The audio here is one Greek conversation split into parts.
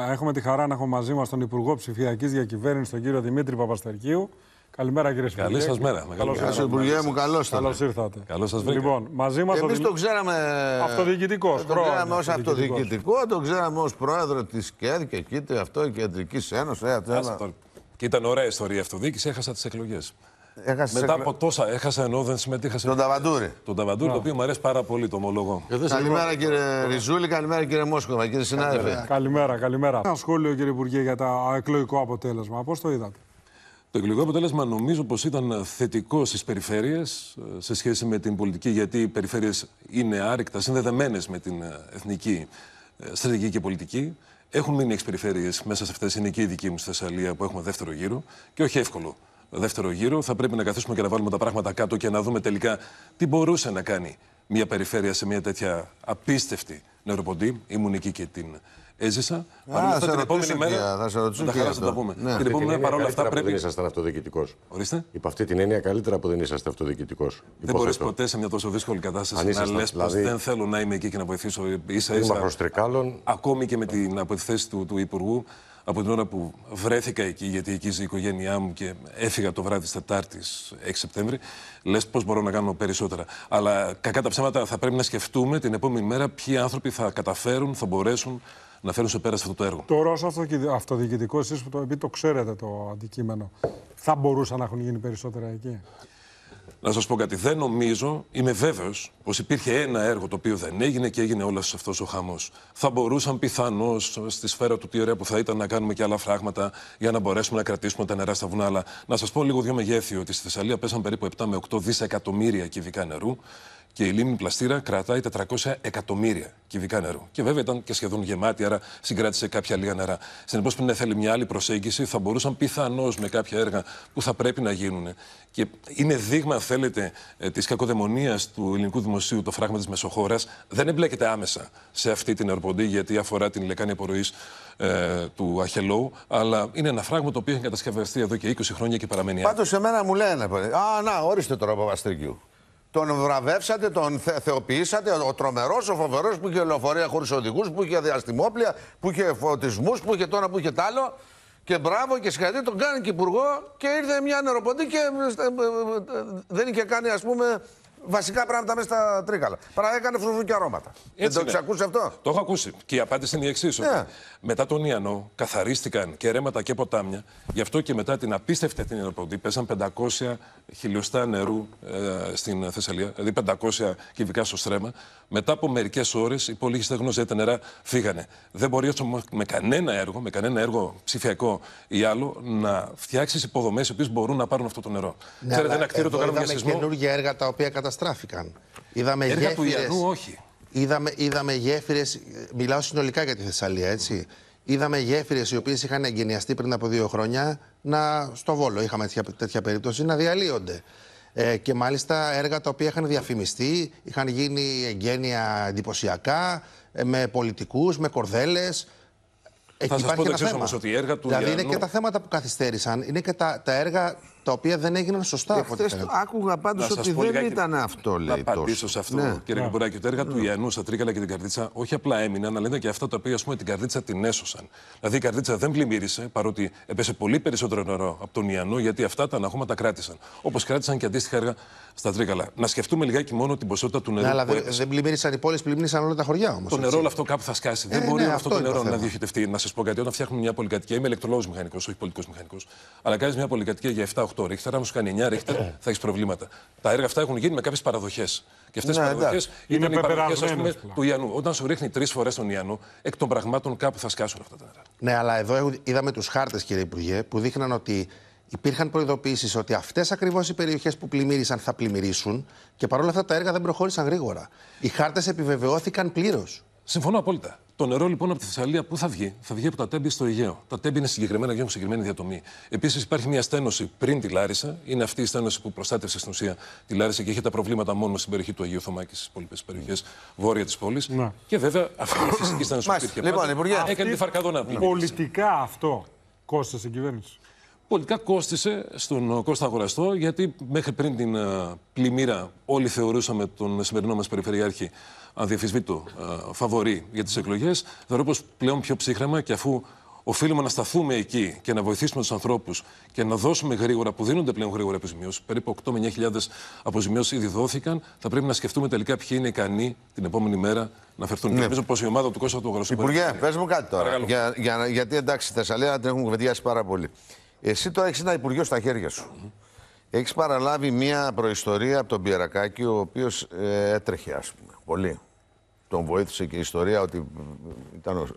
Έχουμε τη χαρά να έχουμε μαζί μας τον Υπουργό Ψηφιακής Διακυβέρνησης, τον κύριο Δημήτρη Παπαστερκίου. Καλημέρα, κύριε Σπουδάκη. Καλή σας μέρα. Καλώ ήρθατε, Υπουργέ μου. Καλώς ήρθατε. Καλώς Λοιπόν, μαζί μας. Εμεί το ξέραμε. Αυτοδιοικητικός. Το ξέραμε ως αυτοδιοικητικός, το ξέραμε ως πρόεδρο της ΚΕΔ και κοίτα αυτό, η Κεντρική Ένωση. Ε, και ήταν ωραία ιστορία αυτοδιοίκηση, έχασα τις εκλογές. Έχασες Μετά από τόσα έχασα ενώ δεν συμμετείχα σε. Τον Ταβαντούρη. Τον Ταβαντούρη, yeah. το οποίο μου αρέσει πάρα πολύ, το ομολογώ. Ε, καλημέρα κύριε Ριζούλη, καλημέρα κύριε Μόσκοβα, κύριε συνάδελφε. Καλημέρα, καλημέρα. Ένα σχόλιο κύριε Υπουργέ για το εκλογικό αποτέλεσμα. Πώς το είδατε. Το εκλογικό αποτέλεσμα νομίζω πως ήταν θετικό στις περιφέρειες ε, σε σχέση με την πολιτική γιατί οι περιφέρειες είναι άρρηκτα συνδεδεμένες με την ε, εθνική στρατηγική και πολιτική. Έχουν μείνει εξ περιφέρειες μέσα σε αυτές, είναι και η δική μου στη Θεσσαλία που έχουμε δεύτερο γύρο και όχι εύκολο δεύτερο γύρο. Θα πρέπει να καθίσουμε και να βάλουμε τα πράγματα κάτω και να δούμε τελικά τι μπορούσε να κάνει μια περιφέρεια σε μια τέτοια απίστευτη νεροποντή. Ήμουν εκεί και την έζησα. Παρ' την επόμενη μέρα. Θα σε ρωτήσω. Τα χαρά πούμε. Ναι. Την επόμενη μέρα παρόλα αυτά πρέπει. Δεν ήσασταν αυτοδιοικητικός. Ορίστε. Υπ' αυτή την έννοια καλύτερα που δεν είσαστε αυτοδιοικητικός. Δεν μπορείς ποτέ σε μια τόσο δύσκολη κατάσταση να λες πως δηλαδή, δεν θέλω να είμαι εκεί και να βοηθήσω ίσα ίσα. Ακόμη και με την αποθέση του Υπουργού από την ώρα που βρέθηκα εκεί, γιατί εκεί ζει η οικογένειά μου και έφυγα το βράδυ της Τετάρτης 6 Σεπτέμβρη, λες πώς μπορώ να κάνω περισσότερα. Αλλά κακά τα ψέματα θα πρέπει να σκεφτούμε την επόμενη μέρα ποιοι άνθρωποι θα καταφέρουν, θα μπορέσουν να φέρουν σε πέρα αυτό το έργο. Το Ρώσο αυτοδιοικητικό, εσείς που το, το ξέρετε το αντικείμενο, θα μπορούσαν να έχουν γίνει περισσότερα εκεί. Να σας πω κάτι. Δεν νομίζω, είμαι βέβαιος, πως υπήρχε ένα έργο το οποίο δεν έγινε και έγινε όλος αυτός ο χαμός. Θα μπορούσαν πιθανώς στη σφαίρα του τι ωραία που θα ήταν να κάνουμε και άλλα φράγματα για να μπορέσουμε να κρατήσουμε τα νερά στα βουνά. Αλλά να σας πω λίγο δύο μεγέθη ότι στη Θεσσαλία πέσαν περίπου 7 με 8 δισεκατομμύρια κυβικά νερού και η λίμνη πλαστήρα κρατάει 400 εκατομμύρια κυβικά νερού. Και βέβαια ήταν και σχεδόν γεμάτη, άρα συγκράτησε κάποια λίγα νερά. Συνεπώς, πριν θέλει μια άλλη προσέγγιση, θα μπορούσαν πιθανώς με κάποια έργα που θα πρέπει να γίνουν. Και είναι δείγμα, αν θέλετε, ε, της κακοδαιμονίας του ελληνικού δημοσίου το φράγμα της Μεσοχώρας. Δεν εμπλέκεται άμεσα σε αυτή την ορποντή, γιατί αφορά την λεκάνη απορροής ε, του Αχελόου. Αλλά είναι ένα φράγμα το οποίο έχει κατασκευαστεί εδώ και 20 χρόνια και παραμένει. Πάντως, εμένα μου λένε. Α, να, ορίστε τώρα, Βαστρικιού. Τον βραβεύσατε, τον θε, θεοποιήσατε, ο τρομερός, ο φοβερός που είχε λεωφορεία χωρίς οδηγούς, που είχε διαστημόπλια, που είχε φωτισμούς, που είχε τώρα, που είχε τ' άλλο. Και μπράβο και συγχαρητήρια, τον κάνει και υπουργό και ήρθε μια νεροποντή και ε, ε, ε, δεν είχε κάνει ας πούμε βασικά πράγματα μέσα στα τρίκαλα. Παρά έκανε φρουρού και αρώματα. Έτσι Δεν το έχεις ακούσει αυτό. Το έχω ακούσει. Και η απάντηση είναι η εξής. Yeah. Ναι. Μετά τον Ιαννό καθαρίστηκαν και ρέματα και ποτάμια. Γι' αυτό και μετά την απίστευτη την Ιεροποντή πέσαν 500 χιλιοστά νερού ε, στην Θεσσαλία, δηλαδή 500 κυβικά στο στρέμα. Μετά από μερικές ώρες οι πολύ είχε τα νερά φύγανε. Δεν μπορεί αυτό με κανένα έργο, με κανένα έργο ψηφιακό ή άλλο, να φτιάξεις υποδομές οι οποίες μπορούν να πάρουν αυτό το νερό. Ναι, Ξέρετε, ένα κτίριο το κάνουμε για σεισμό. καινούργια έργα τα οποία καταστράφηκαν. Είδαμε Έργα γέφυρες, του Ιανού, όχι. Είδαμε, είδαμε γέφυρες. Μιλάω συνολικά για τη Θεσσαλία, έτσι. Είδαμε γέφυρες οι οποίες είχαν εγκαινιαστεί πριν από δύο χρόνια να, στο Βόλο. Είχαμε τέτοια, τέτοια περίπτωση να διαλύονται. Ε, και μάλιστα έργα τα οποία είχαν διαφημιστεί, είχαν γίνει εγκαίνια εντυπωσιακά, ε, με πολιτικούς, με κορδέλες. Ε, θα σας πω ένα Όμως ότι έργα του δηλαδή είναι και τα θέματα που καθυστέρησαν, είναι και τα έργα τα οποία δεν έγιναν σωστά από το Άκουγα πάντως ότι δεν ήταν αυτό, λέει. Να απαντήσω σε αυτό, ναι. κύριε Καμπουράκη. Τα έργα ναι. του Ιανού στα Τρίκαλα και την Καρδίτσα όχι απλά έμειναν, αλλά ήταν και αυτά τα οποία ας πούμε, την Καρδίτσα την έσωσαν. Δηλαδή η Καρδίτσα δεν πλημμύρισε, παρότι έπεσε πολύ περισσότερο νερό από τον Ιανού, γιατί αυτά τα αναχώματα κράτησαν. Όπως κράτησαν και αντίστοιχα έργα στα Τρίκαλα. Να σκεφτούμε λιγάκι μόνο την ποσότητα του ναι, νερού. Ναι, αλλά δεν πλημμύρισαν οι πόλεις, πλημμύρισαν όλα τα χωριά όμως. Το νερό όλο αυτό κάπου θα σκάσει. δεν ε, μπορεί ναι, αυτό το νερό να διοχετευτεί. Να σας πω κάτι, όταν φτιάχνουμε μια πολυκατοικία, είμαι ηλεκτρολόγος μηχανικός, όχι πολιτικός μηχανικός, αλλά κάνεις μια πολυκατοικία για 7 8 ρίχτερ, αν σου κάνει 9 θα έχεις προβλήματα. Τα έργα αυτά έχουν γίνει με κάποιες παραδοχές. Και αυτές οι ναι, παραδοχές είναι οι παραδοχές του Ιανού. Όταν σου ρίχνει τρεις φορές τον Ιανού, εκ των πραγμάτων κάπου θα σκάσουν αυτά τα έργα. Ναι, αλλά εδώ είδαμε τους χάρτες, κύριε Υπουργέ, που δείχναν ότι υπήρχαν προειδοποιήσει ότι αυτές ακριβώς οι περιοχές που πλημμύρισαν θα πλημμυρίσουν και παρόλα αυτά τα έργα δεν προχώρησαν γρήγορα. Οι χάρτες επιβεβαιώθηκαν πλήρως. Συμφωνώ απόλυτα. Το νερό λοιπόν από τη Θεσσαλία πού θα βγει, θα βγει από τα τέμπη στο Αιγαίο. Τα τέμπη είναι συγκεκριμένα βγαίνουν συγκεκριμένη διατομή. Επίσης υπάρχει μια στένωση πριν τη Λάρισα, είναι αυτή η στένωση που προστάτευσε στην ουσία τη Λάρισα και έχει τα προβλήματα μόνο στην περιοχή του Αγίου Θωμάκης, στις υπόλοιπες περιοχές βόρεια της πόλης. Ναι. Και βέβαια αυτή η φυσική στένωση που υπήρχε. Λοιπόν, Υπουργέ, έκανε τη φαρκαδόνα. Πολιτικά αυτό κόστησε στην κυβέρνηση. Πολιτικά κόστησε στον ε, Κώστα Αγοραστό, γιατί μέχρι πριν την ε, πλημμύρα όλοι θεωρούσαμε τον σημερινό μας Περιφερειάρχη αδιαφυσβήτο ε, φαβορή για τις εκλογές. Θεωρώ πως πλέον πιο ψύχρεμα και αφού οφείλουμε να σταθούμε εκεί και να βοηθήσουμε τους ανθρώπους και να δώσουμε γρήγορα, που δίνονται πλέον γρήγορα αποζημιώσεις. Περίπου 8 με 9.000 αποζημιώσεις ήδη δόθηκαν. Θα πρέπει να σκεφτούμε τελικά ποιοι είναι ικανοί την επόμενη μέρα να φερθούν. Ναι. Νομίζω πως η ομάδα του Κώστα του Υπουργέ, πες μου κάτι τώρα. Για, γιατί εντάξει, η Θεσσαλία την έχουμε κουβεντιάσει πάρα πολύ. Εσύ τώρα έχεις ένα υπουργείο στα χέρια σου. Mm Έχεις παραλάβει μια προϊστορία από τον Πιερακάκη, ο οποίος ε, έτρεχε, ας πούμε, πολύ. Τον βοήθησε και η ιστορία ότι ήταν.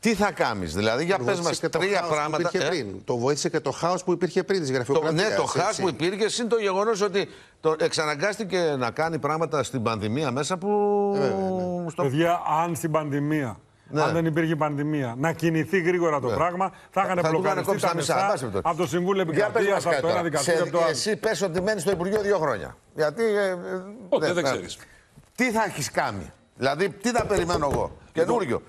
Τι θα κάνεις, δηλαδή, για πε μα τρία πράγματα. Που ε? πριν. Το βοήθησε και το χάος που υπήρχε πριν της γραφειοκρατία. Ναι, το χάος που υπήρχε είναι το γεγονός ότι το εξαναγκάστηκε να κάνει πράγματα στην πανδημία μέσα που. Ε, ναι. Παιδιά, αν στην πανδημία ναι. αν δεν υπήρχε πανδημία. Να κινηθεί γρήγορα το ναι. πράγμα, θα είχαν μπλοκαριστεί τα μισά, από το Συμβούλιο Επικρατεία, από το ένα δικαστήριο. Σε... Το Εσύ πες ότι μένεις στο Υπουργείο δύο χρόνια. Γιατί. Ε, ε, ναι, δεν ξέρεις. Τι θα έχεις κάνει. Δηλαδή, τι θα περιμένω εγώ. Καινούριο.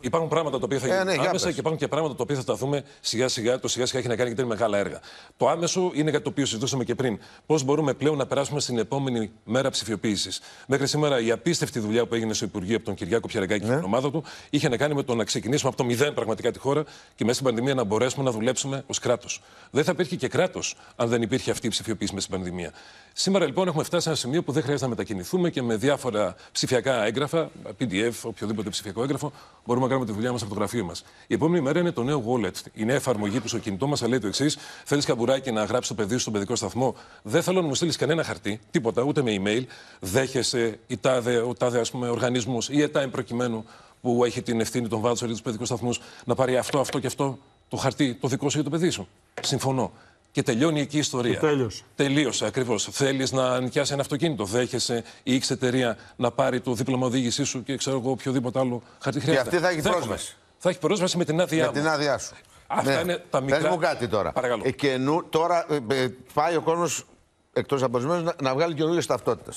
Υπάρχουν πράγματα τα οποία θα ε, γίνουν ε, ναι, άμεσα και υπάρχουν και πράγματα τα οποία θα τα δούμε σιγά σιγά. Το σιγά σιγά έχει να κάνει και μεγάλα έργα. Το άμεσο είναι για το οποίο συζητούσαμε και πριν. Πώς μπορούμε πλέον να περάσουμε στην επόμενη μέρα ψηφιοποίησης. Μέχρι σήμερα η απίστευτη δουλειά που έγινε στο Υπουργείο από τον Κυριάκο Πιαρεγκάκη ναι. και την ομάδα του είχε να κάνει με το να ξεκινήσουμε από το μηδέν πραγματικά τη χώρα και μέσα στην πανδημία να μπορέσουμε να δουλέψουμε ως κράτος. Δεν θα υπήρχε και κράτος αν δεν υπήρχε αυτή η ψηφιοποίηση μέσα στην πανδημία. Σήμερα λοιπόν έχουμε φτάσει σε ένα σημείο που δεν χρειάζεται να μετακινηθούμε και με διάφορα ψηφιακά έγγραφα, PDF, οποιοδήποτε ψηφιακό έγγραφο, μπορούμε κάνουμε τη δουλειά μας από το γραφείο μας. Η επόμενη μέρα είναι το νέο wallet, η νέα εφαρμογή που στο κινητό μας λέει το εξής: Θέλεις καμπουράκι να γράψεις το παιδί σου στον παιδικό σταθμό. Δεν θέλω να μου στείλεις κανένα χαρτί, τίποτα, ούτε με email. Δέχεσαι η τάδε, ο τάδε ας οργανισμός ή ΕΤΑ προκειμένου που έχει την ευθύνη των βάτσων ή τους παιδικούς σταθμούς να πάρει αυτό, αυτό και αυτό το χαρτί, το δικό σου για το παιδί σου. Συμφωνώ. Και τελειώνει εκεί η ιστορία. τέλειωσε. Τελείωσε ακριβώς. Θέλεις να νοικιάσει ένα αυτοκίνητο. Δέχεσαι η X εταιρεία να πάρει το δίπλωμα οδήγησή σου και ξέρω εγώ οποιοδήποτε άλλο χαρτί χρειάζεται. Και αυτή θα έχει Δέχομαι. πρόσβαση. Θα έχει πρόσβαση με την άδειά, με την άδειά σου. Αυτά ναι. είναι τα μικρά. Πες μου κάτι τώρα. Παρακαλώ. Ε, και τώρα ε, ε, πάει ο κόσμος εκτός αποσμένου να, να βγάλει καινούριε ταυτότητε.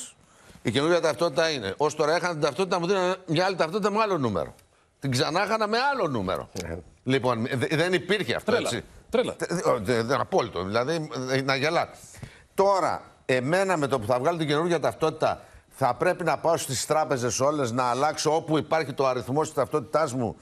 Η καινούργια ταυτότητα είναι. Ως τώρα έχανα την ταυτότητα, μου δίνανε μια άλλη ταυτότητα με άλλο νούμερο. Την ξανά με άλλο νούμερο. Ε. Λοιπόν, δεν υπήρχε αυτό. Έτσι. Τρέλα. Απόλυτο. Δηλαδή ε, να γελάτε. Τώρα, εμένα με το που θα βγάλω την καινούργια ταυτότητα, θα πρέπει να πάω στις τράπεζες όλες να αλλάξω όπου υπάρχει το αριθμό της ταυτότητάς μου.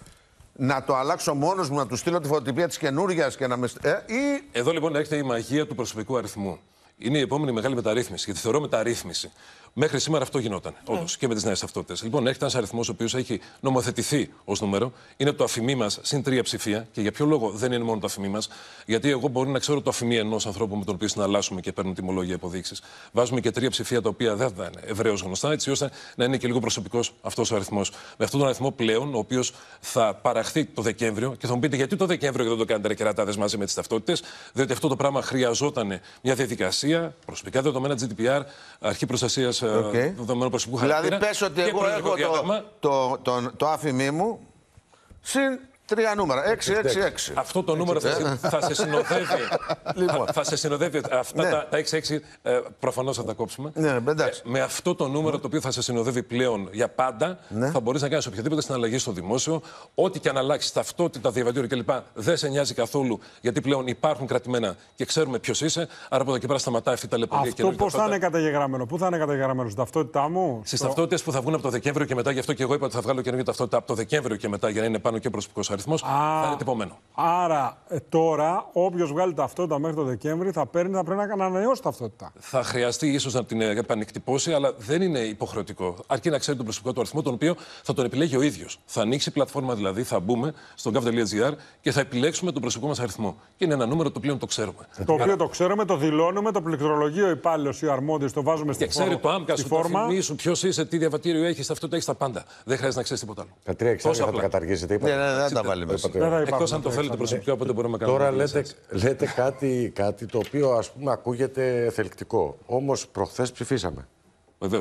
Να το αλλάξω μόνος μου, να του στείλω τη φωτοτυπία της καινούργιας και να με. Ε, ή... Εδώ λοιπόν έρχεται εδω λοιπον έχετε η μαγεια του προσωπικού αριθμού. Είναι η επόμενη μεγάλη μεταρρύθμιση. Γιατί θεωρώ μεταρρύθμιση. Μέχρι σήμερα αυτό γινόταν. Ναι. Όντως και με τις νέες ταυτότητες. Λοιπόν, έρχεται ένας αριθμός ο οποίος έχει νομοθετηθεί ως νούμερο. Είναι το αφημί μας συν τρία ψηφία. Και για ποιο λόγο δεν είναι μόνο το αφημί μας. Γιατί εγώ μπορεί να ξέρω το αφημί ενός ανθρώπου με τον οποίο συναλλάσσουμε και τη τιμολόγια αποδείξεις. Βάζουμε και τρία ψηφία τα οποία δεν θα είναι ευρέως γνωστά, έτσι ώστε να είναι και λίγο προσωπικός αυτός ο αριθμός. Με αυτόν τον αριθμό πλέον, ο οποίος θα παραχθεί το Δεκέμβριο και θα μου πείτε γιατί το Δεκέμβριο δεν το κάνετε ρε μαζί με τις ταυτότητες. Διότι αυτό το πράγμα χρειαζόταν μια διαδικασία προσωπικά δεδομένα GDPR, αρχή προστασίας okay. Ε, δεδομένων προσωπικού δηλαδή, χαρακτήρα. Δηλαδή, πες ότι εγώ έχω διάταγμα. το, το, το, το άφημί μου συν Τρία νούμερα. Αυτό το νούμερο θα, σε συνοδεύει. λοιπόν. Θα σε συνοδεύει. Αυτά ναι. τα, 666 6 ε, προφανώς θα τα κόψουμε. Ναι, ναι εντάξει. Ε, με αυτό το νούμερο το οποίο θα σε συνοδεύει πλέον για πάντα, ναι. θα μπορείς να κάνεις οποιαδήποτε συναλλαγή στο δημόσιο. Ό,τι και αν αλλάξεις ταυτότητα, διαβατήριο κλπ. Δεν σε νοιάζει καθόλου γιατί πλέον υπάρχουν κρατημένα και ξέρουμε ποιος είσαι. Άρα από εδώ και πέρα σταματάει αυτή η ταλαιπωρία και Αυτό πώς θα είναι καταγεγραμμένο, πού θα είναι καταγεγραμμένο, στην ταυτότητά μου. Στις ταυτότητες που θα βγουν από το Δεκέμβριο και μετά, γι' αυτό και εγώ είπα ότι θα βγάλω καινούργια ταυτότητα από το Δεκέμβριο και μετά για να είναι πάνω και προσωπικός αριθμός αριθμό θα είναι τυπωμένο. Άρα ε, τώρα, όποιος βγάλει ταυτότητα μέχρι το Δεκέμβρη θα, παίρνει, θα πρέπει να ανανεώσει ταυτότητα. Θα χρειαστεί ίσως να την επανεκτυπώσει, αλλά δεν είναι υποχρεωτικό. Αρκεί να ξέρει τον προσωπικό του αριθμό, τον οποίο θα τον επιλέγει ο ίδιος. Θα ανοίξει η πλατφόρμα δηλαδή, θα μπούμε στο gov.gr και θα επιλέξουμε τον προσωπικό μας αριθμό. Και είναι ένα νούμερο το οποίο το ξέρουμε. Το οποίο το ξέρουμε, το δηλώνουμε, το πληκτρολογεί ο υπάλληλος ή ο αρμόδιος, το βάζουμε στην φόρμα. Και ξέρει το άμκα σου, φόρμα. ποιος είσαι, τι διαβατήριο έχεις, αυτό το έχεις τα πάντα. Δεν χρειάζεται να ξέρεις τίποτα άλλο. Κατρία, ξέρει θα το τίποτα. Ναι, ναι, ναι, τα βάλει Εκτό αν το θέλετε προσωπικά, οπότε μπορούμε να κάνουμε. Τώρα λέτε, κάτι, το οποίο ας πούμε ακούγεται θελκτικό Όμως προχθές ψηφίσαμε.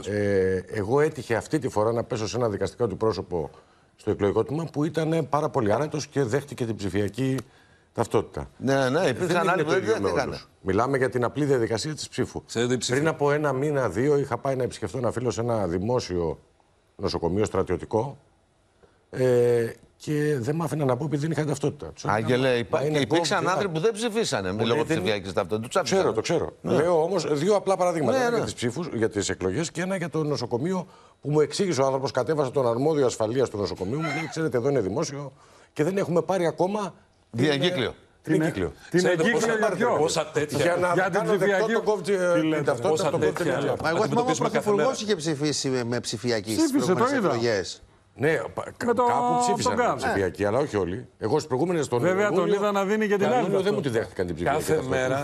Ε, εγώ έτυχε αυτή τη φορά να πέσω σε ένα δικαστικό του πρόσωπο στο εκλογικό τμήμα που ήταν πάρα πολύ άνετο και δέχτηκε την ψηφιακή ταυτότητα. Ναι, ναι, ναι υπήρχαν άλλοι που δεν Μιλάμε για την απλή διαδικασία της ψήφου. Πριν από ένα μήνα, δύο, είχα πάει να επισκεφτώ ένα φίλο σε ένα δημόσιο νοσοκομείο στρατιωτικό. Ε, και δεν μ' άφηνα να πω επειδή δεν είχαν ταυτότητα. Άγγελε, υπά... υπήρξαν άνθρωποι που δεν ψηφίσανε με λόγω ψηφιακή ταυτότητα. Ξέρω, το ξέρω. Ναι. Λέω όμως δύο απλά παραδείγματα. Ναι, ναι. Για τις ψήφους, για τις εκλογές και ένα για το νοσοκομείο που μου εξήγησε ο άνθρωπος. κατέβασε τον αρμόδιο ασφαλείας του νοσοκομείου μου. Λέει, ξέρετε, εδώ είναι δημόσιο και δεν έχουμε πάρει ακόμα. Διαγύκλιο. Την εγκύκλιο. Ε, την εγκύκλιο για Πόσα τέτοια. Για να για την ψηφιακή. Το κόβει ε, την ταυτότητα. Εγώ θυμάμαι ο Πρωθυπουργός είχε ψηφίσει με ψηφιακή στις προηγούμενες εκλογές. Ναι, με το... κάπου ψήφισαν την ναι. ψηφιακή, αλλά όχι όλοι. Εγώ στις προηγούμενες τον Βέβαια τον είδα να δίνει και την άλλη. Δεν μου τη δέχτηκαν την ψηφιακή. Κάθε μέρα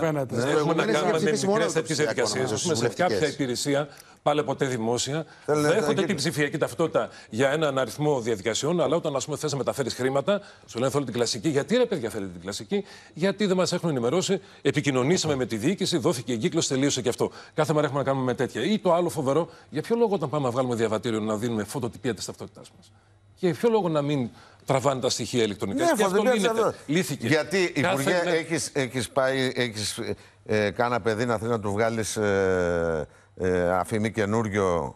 έχουμε να κάνουμε με μικρέ τέτοιε διαδικασίε. σε κάποια υπηρεσία πάλι ποτέ δημόσια. Δέχονται την ψηφιακή ταυτότητα για έναν αριθμό διαδικασιών, αλλά όταν θες να μεταφέρεις χρήματα, σου λένε θέλει την κλασική. Γιατί ρε παιδιά θέλετε την κλασική, γιατί δεν μας έχουν ενημερώσει, επικοινωνήσαμε με τη διοίκηση, δόθηκε κύκλο, τελείωσε και αυτό. Κάθε μέρα έχουμε να κάνουμε με τέτοια. Ή το άλλο φοβερό, για ποιο λόγο όταν πάμε να βγάλουμε διαβατήριο να δίνουμε φωτοτυπία της ταυτότητάς μας. Για ποιο λόγο να μην τραβάνε τα στοιχεία ηλεκτρονικά. Ναι, αυτό Λύθηκε. Γιατί, Υπουργέ, έχει πάει, ε, κάνει παιδί να θέλει να του βγάλεις ε, ε, αφημί καινούριο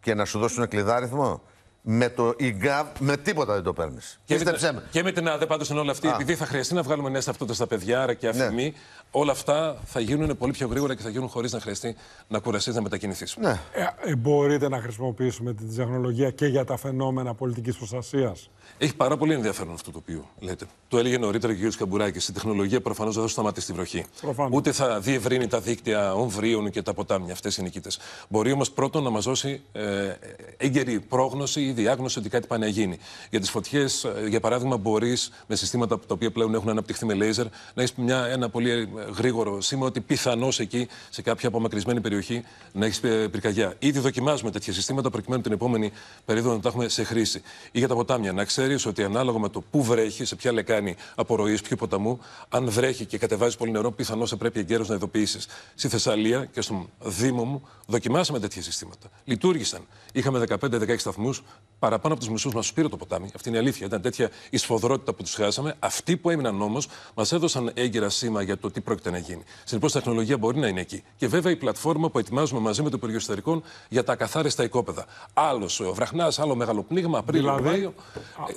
και να σου δώσουν κλειδάριθμο. Με το ΙΓΑΒ, με τίποτα δεν το παίρνεις. Και, με. και με την ΑΔΕ πάντω είναι όλα αυτή, επειδή θα χρειαστεί να βγάλουμε νέα ταυτότητε στα παιδιά, άρα και ναι. αφημί όλα αυτά θα γίνουν πολύ πιο γρήγορα και θα γίνουν χωρίς να χρειαστεί να κουραστείς να μετακινηθείς. Ναι. Ε, ε, μπορείτε να χρησιμοποιήσουμε την τεχνολογία και για τα φαινόμενα πολιτικής προστασίας. Έχει πάρα πολύ ενδιαφέρον αυτό το οποίο λέτε. Το έλεγε νωρίτερα και ο κ. Καμπουράκης. Η τεχνολογία προφανώς δεν θα σταματήσει τη βροχή. Προφανώς. Ούτε θα διευρύνει τα δίκτυα ομβρίων και τα ποτάμια. Αυτές οι νικήτε. Μπορεί όμως πρώτον να μας δώσει ε, έγκαιρη πρόγνωση ή διάγνωση ότι κάτι πάει να γίνει. Για τις φωτιές, ε, για παράδειγμα, μπορείς με συστήματα τα οποία πλέον έχουν αναπτυχθεί με λέιζερ να έχεις ένα πολύ ε, γρήγορο σήμα ότι πιθανώς εκεί, σε κάποια απομακρυσμένη περιοχή, να έχεις ε, πυρκαγιά. Ήδη δοκιμάζουμε τέτοια συστήματα προκειμένου την επόμενη περίοδο να τα έχουμε σε χρήση. Ή για τα ποτάμια, να ξέρεις ότι ανάλογα με το πού βρέχει, σε ποια λεκάνη απορροής, ποιου ποταμού, αν βρέχει και κατεβάζει πολύ νερό, πιθανώς θα πρέπει εγκαίρως να ειδοποιήσεις. Στη Θεσσαλία και στον Δήμο μου δοκιμάσαμε τέτοια συστήματα. Λειτουργήσαν. Είχαμε 15-16 σταθμούς, παραπάνω από τους μισούς μας πήρε το ποτάμι. Αυτή είναι η αλήθεια. Ήταν τέτοια η σφοδρότητα που τους χάσαμε. Αυτοί που έμειναν όμως μας έδωσαν έγκυρα σήμα για το τι πρόκειται να γίνει. Συνεπώς, η τεχνολογία μπορεί να είναι εκεί. Και βέβαια η πλατφόρμα που ετοιμάζουμε μαζί με το Υπουργείο Ιστορικών για τα καθάριστα οικόπεδα. Άλλος ο Βραχνάς, άλλο μεγάλο πνίγμα, Απρίλιο, δηλαδή... Μάιο.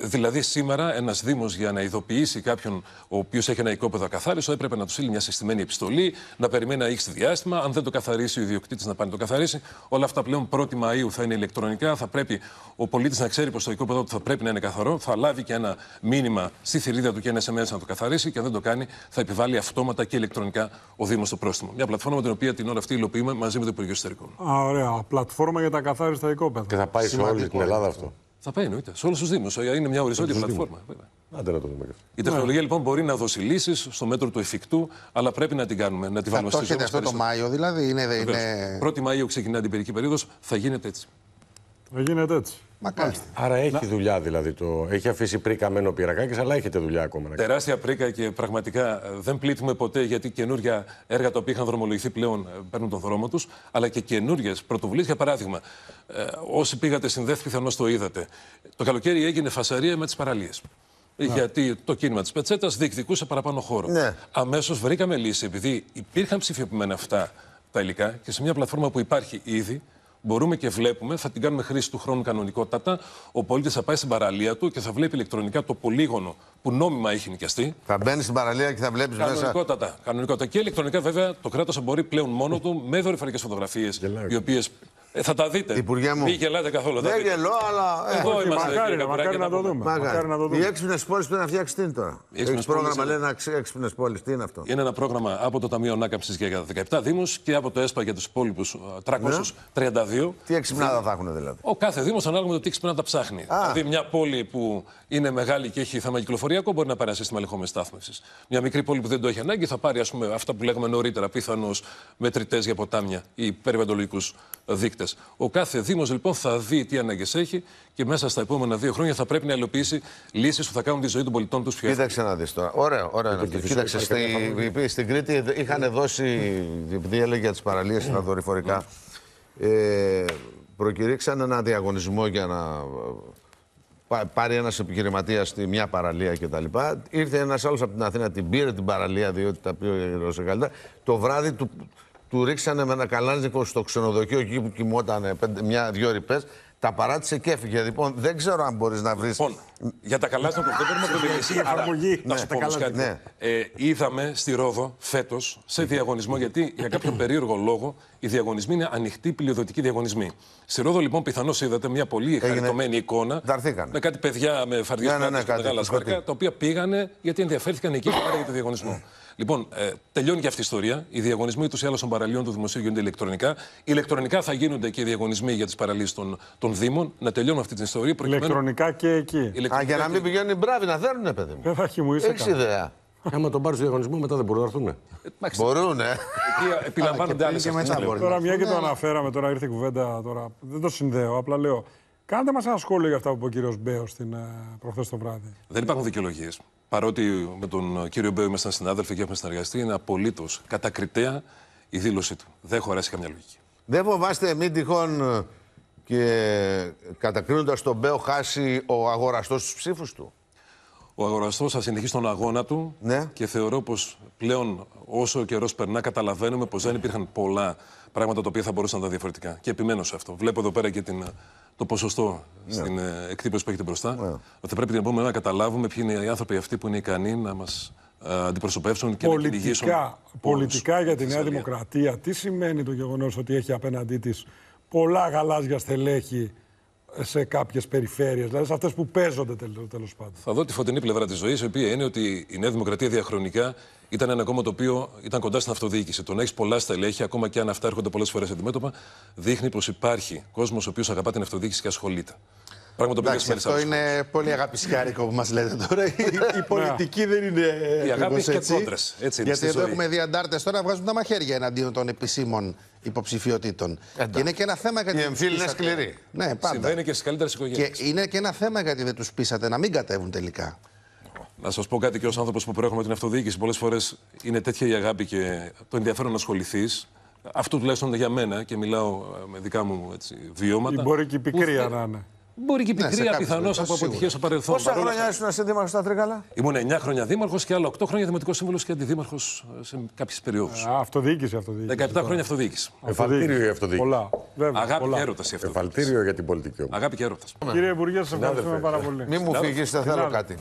Δηλαδή, σήμερα ένας Δήμος για να ειδοποιήσει κάποιον ο οποίος έχει ένα οικόπεδο ακαθάριστο έπρεπε να του στείλει μια συστημένη επιστολή, να περιμένει έχει διάστημα. Αν δεν το καθαρίσει ο ιδιοκτήτης να πάνε το καθαρίσει. Όλα αυτά πλέον 1η Μαου θα είναι ηλεκτρονικά. Θα πρέπει ο πολίτης να ξέρει πως το οικόπεδο του θα πρέπει να είναι καθαρό. Θα λάβει και ένα μήνυμα στη θηρίδα του και ένα SMS να το καθαρίσει. Και αν δεν το κάνει, θα επιβάλλει αυτόματα και ηλεκτρονικά ο Δήμος το πρόστιμο. Μια πλατφόρμα με την οποία την ώρα αυτή υλοποιούμε μαζί με το Υπουργείο Ιστορικών. Α, ωραία. Πλατφόρμα για τα καθάριστα οικόπεδα. Και θα πάει σε όλη την Ελλάδα αυτό. Θα πάει εννοείται. Σε όλους τους Δήμους. Ε, είναι μια οριζόντια πλατφόρμα. Άντε να το δούμε αυτό. Η τεχνολογία ναι. λοιπόν μπορεί να δώσει λύσεις στο μέτρο του εφικτού, αλλά πρέπει να την κάνουμε. Να τη βάλουμε στο αυτό το Μάιο, δηλαδή. Είναι, είναι... 1η Μαΐου ξεκινά την περίοδος, θα γίνεται έτσι. Να γίνεται έτσι. Άρα έχει να... δουλειά δηλαδή. Το... Έχει αφήσει πρίκα ο πυρακάκι, αλλά έχετε δουλειά ακόμα Τεράστια πρίκα και πραγματικά ε, δεν πλήττουμε ποτέ γιατί καινούργια έργα τα οποία είχαν δρομολογηθεί πλέον ε, παίρνουν τον δρόμο τους. Αλλά και καινούριες πρωτοβουλίες. Για παράδειγμα, ε, όσοι πήγατε στην πιθανώς το είδατε. Το καλοκαίρι έγινε φασαρία με τις παραλίες. Ναι. Γιατί το κίνημα της Πετσέτας διεκδικούσε παραπάνω χώρο. Ναι. Αμέσως βρήκαμε λύση επειδή υπήρχαν ψηφιοποιημένα αυτά τα υλικά και σε μια πλατφόρμα που υπάρχει ήδη μπορούμε και βλέπουμε, θα την κάνουμε χρήση του χρόνου κανονικότατα. Ο πολίτης θα πάει στην παραλία του και θα βλέπει ηλεκτρονικά το πολύγωνο που νόμιμα έχει νοικιαστεί. Θα μπαίνει στην παραλία και θα βλέπεις μέσα. Κανονικότατα. Κανονικότατα. Και ηλεκτρονικά, βέβαια, το κράτος θα μπορεί πλέον μόνο του με δορυφορικέ φωτογραφίε, οι οποίες ε, θα τα δείτε. Υπουργέ μου. Μην γελάτε καθόλου. Δεν γελώ, αλλά. Εδώ ε. Μακάρι, μακάρι, να το δούμε. Μακάρι. να το δούμε. Οι έξυπνες πόλεις πρέπει να φτιάξει τι είναι τώρα. Έχει πρόγραμμα, λένε έξυπνες πόλεις. Τι είναι αυτό. Είναι ένα πρόγραμμα από το Ταμείο Ανάκαμψης για 17 Δήμους και από το ΕΣΠΑ για τους υπόλοιπους 332. Τι έξυπνάδα θα έχουν δηλαδή. Ο κάθε Δήμος ανάλογα με το τι τα ψάχνει. Δηλαδή μια πόλη που είναι μεγάλη και έχει θέμα κυκλοφοριακό μπορεί να πάρει ένα σύστημα ελεγχόμενης στάθμευσης. Μια μικρή πόλη που δεν το έχει ανάγκη θα πάρει ας πούμε, αυτά που λέγαμε νωρίτερα, πιθανώς μετρητές για ποτάμια ή περιβαλλοντολογικούς δείκτες. Ο κάθε Δήμος λοιπόν θα δει τι ανάγκες έχει και μέσα στα επόμενα δύο χρόνια θα πρέπει να υλοποιήσει λύσεις που θα κάνουν τη ζωή των πολιτών τους πιο εύκολη. Κοίταξε να δεις τώρα. Ωραία, ωραία. Κοίταξε. Στη, στην Κρήτη είχαν δώσει, επειδή έλεγε για τις παραλίες στα δορυφορικά, ε, προκηρύξαν ένα διαγωνισμό για να ε, πάρει ένας επιχειρηματίας στη μια παραλία κτλ. Ήρθε ένας άλλος από την Αθήνα, την πήρε την παραλία, διότι τα πήρε ο καλύτερα. Το βράδυ του, του ρίξανε με ένα καλάνζικο στο ξενοδοχείο εκεί που κοιμόταν μια-δυο ρηπές. Τα παράτησε και έφυγε. Λοιπόν, δεν ξέρω αν μπορείς να βρεις. Λοιπόν, για τα καλά δεν μπορούμε να το μιλήσει. Εφαρμογή. Να σου ναι, πω κάτι. Ναι. Ε, είδαμε στη Ρόδο φέτος σε διαγωνισμό, γιατί για κάποιο περίεργο λόγο οι διαγωνισμοί είναι ανοιχτοί πλειοδοτικοί διαγωνισμοί. Στη Ρόδο, λοιπόν, πιθανώς είδατε μια πολύ χαριτωμένη εικόνα. Με κάτι παιδιά με φαρδιά ναι, ναι, ναι, μεγάλα τα οποία πήγανε γιατί ενδιαφέρθηκαν εκεί και για το διαγωνισμό. Λοιπόν, ε, τελειώνει και αυτή η ιστορία. Οι διαγωνισμοί τους ή άλλων των παραλίων του Δημοσίου γίνονται ηλεκτρονικά. Ηλεκτρονικά θα γίνονται και οι διαγωνισμοί για τις παραλίες των, των Δήμων. Να τελειώνουμε αυτή την ιστορία. Προκειμένου... Ηλεκτρονικά και εκεί. Α, για να μην πηγαίνουν οι μπράβοι να δέρνουν, παιδί μου. Δεν θα Έχει ιδέα. Άμα τον πάρεις διαγωνισμό, μετά δεν μπορούν να έρθουν. Μπορούν, ε. Εκεί επιλαμβάνονται άλλε Τώρα, μια και το ναι. αναφέραμε, τώρα ήρθε η κουβέντα. Τώρα. Δεν το συνδέω, απλά λέω. Κάντε μας ένα σχόλιο για αυτά που είπε ο κύριος Μπέος ε, προχθές το βράδυ. Δεν υπάρχουν δικαιολογίες. Παρότι με τον κύριο Μπέο ήμασταν συνάδελφοι και έχουμε συνεργαστεί, είναι απολύτως κατακριτέα η δήλωσή του. Δεν χωράσει καμιά λογική. Δεν φοβάστε, μην τυχόν ε, και κατακρίνοντας τον Μπέο, χάσει ο αγοραστός τους ψήφους του. Ο αγοραστός θα συνεχίσει τον αγώνα του ναι. και θεωρώ πως πλέον όσο ο καιρός περνά, καταλαβαίνουμε πως δεν υπήρχαν πολλά πράγματα τα οποία θα μπορούσαν να διαφορετικά. Και επιμένω σε αυτό. Βλέπω εδώ πέρα και την ε, το ποσοστό ναι. στην ε, εκτύπωση που έχετε μπροστά. Ναι. θα πρέπει την επόμενη να καταλάβουμε ποιοι είναι οι άνθρωποι αυτοί που είναι ικανοί να μας ε, αντιπροσωπεύσουν και πολιτικά, να κυνηγήσουν. Πολιτικά για τη Νέα Δημοκρατία, τι σημαίνει το γεγονός ότι έχει απέναντί της πολλά γαλάζια στελέχη σε κάποιες περιφέρειες, δηλαδή σε αυτές που παίζονται τέλος πάντων. Θα δω τη φωτεινή πλευρά της ζωής, η οποία είναι ότι η Νέα Δημοκρατία διαχρονικά ήταν ένα κόμμα το οποίο ήταν κοντά στην αυτοδιοίκηση. Το να έχεις πολλά στελέχη, ακόμα και αν αυτά έρχονται πολλές φορές αντιμέτωπα, δείχνει πως υπάρχει κόσμος ο οποίος αγαπά την αυτοδιοίκηση και ασχολείται. Πράγμα το οποίο Εντάξει, αυτό είναι πολύ αγαπησιάρικο που μας λέτε τώρα. Ναι. η, πολιτική δεν είναι. Η αγάπη και κόντρε. Γιατί εδώ έχουμε δει αντάρτες τώρα βγάζουν τα μαχαίρια εναντίον των επισήμων υποψηφιότητων. Και είναι και ένα θέμα γιατί. Η εμφύλη είναι σκληρή. Ναι, πάντα. Συμβαίνει και στις καλύτερες οικογένειες. Και είναι και ένα θέμα γιατί δεν τους πείσατε να μην κατέβουν τελικά. Να σας πω κάτι και ως άνθρωπος που προέρχομαι την αυτοδιοίκηση. Πολλές φορές είναι τέτοια η αγάπη και το ενδιαφέρον να ασχοληθείς. Αυτό τουλάχιστον για μένα και μιλάω ε, με δικά μου έτσι, βιώματα. μπορεί και η πικρία να είναι. Μπορεί και η ναι, πικρία ναι, πιθανώς από αποτυχίε στο παρελθόν. Πόσα χρόνια ήσουν σε δήμαρχο στα Τρίκαλα. Ήμουν 9 χρόνια δήμαρχος και άλλο 8 χρόνια δημοτικός σύμβουλος και αντιδήμαρχος σε κάποιες περιόδους. Αυτοδιοίκηση, αυτοδιοίκηση. 17 χρόνια αυτοδιοίκηση. Εφαλτήριο η αυτοδιοίκηση. Πολλά. Βέβαια, Αγάπη και έρωτας η αυτοδιοίκησης. Εφαλτήριο για την πολιτική Αγάπη και έρωτας. Κύριε Υπουργέ, σας ευχαριστούμε πάρα πολύ. Μην μου φύγει, δεν θέλω κάτι.